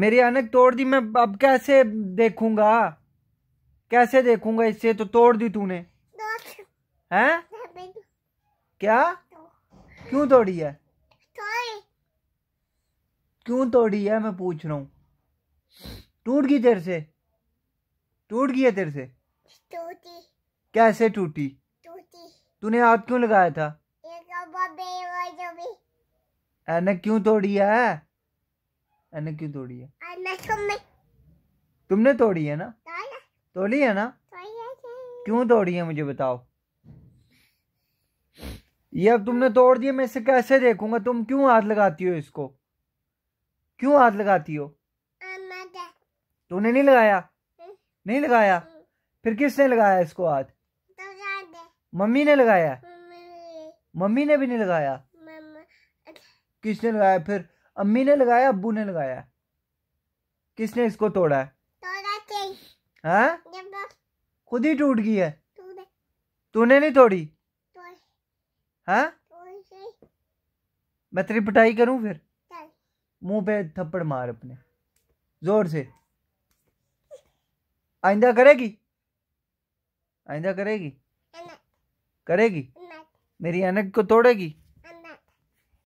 मेरी अनक तोड़ दी मैं अब कैसे देखूंगा कैसे देखूंगा इससे तो तोड़ दी तूने हैं क्या क्यों तोड़ी है क्यों तोड़ी है मैं पूछ रहा हूँ टूट गई तेरे से टूट गई है तेरे से कैसे टूटी तूने हाथ क्यों लगाया था एनक तो क्यों तोड़ी है एने क्यों तोड़ी है तो तुमने तोड़ी है ना तोड़ी है ना क्यों तोड़ी है मुझे बताओ ये अब तुमने तोड़ दिया मैं इसे कैसे देखूंगा तुम क्यों हाथ लगाती हो इसको क्यों हाथ लगाती हो तूने नहीं लगाया हम्म। नहीं लगाया हम्म। फिर किसने लगाया इसको हाथ मम्मी ने लगाया मम्मी ने भी नहीं लगाया किसने लगाया फिर अम्मी ने लगाया अबू ने लगाया किसने इसको तोड़ा है हाँ? खुद ही टूट गई है तूने नहीं तोड़ी है हाँ? मैं तेरी पिटाई करूं फिर मुंह पे थप्पड़ मार अपने जोर से आइंदा करेगी आइंदा करेगी करेगी मेरी अनक को तोड़ेगी